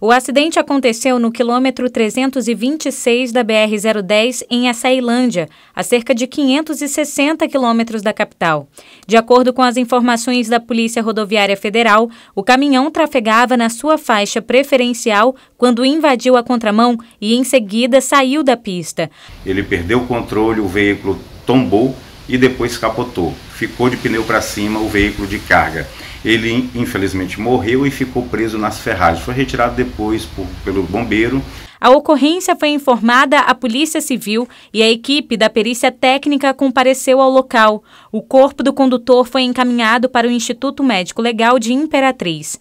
O acidente aconteceu no quilômetro 326 da BR-010 em Açailândia, a cerca de 560 quilômetros da capital. De acordo com as informações da Polícia Rodoviária Federal, o caminhão trafegava na sua faixa preferencial quando invadiu a contramão e em seguida saiu da pista. Ele perdeu o controle, o veículo tombou e depois capotou. Ficou de pneu para cima o veículo de carga. Ele infelizmente morreu e ficou preso nas ferragens. Foi retirado depois por, pelo bombeiro. A ocorrência foi informada à Polícia Civil e a equipe da perícia técnica compareceu ao local. O corpo do condutor foi encaminhado para o Instituto Médico Legal de Imperatriz.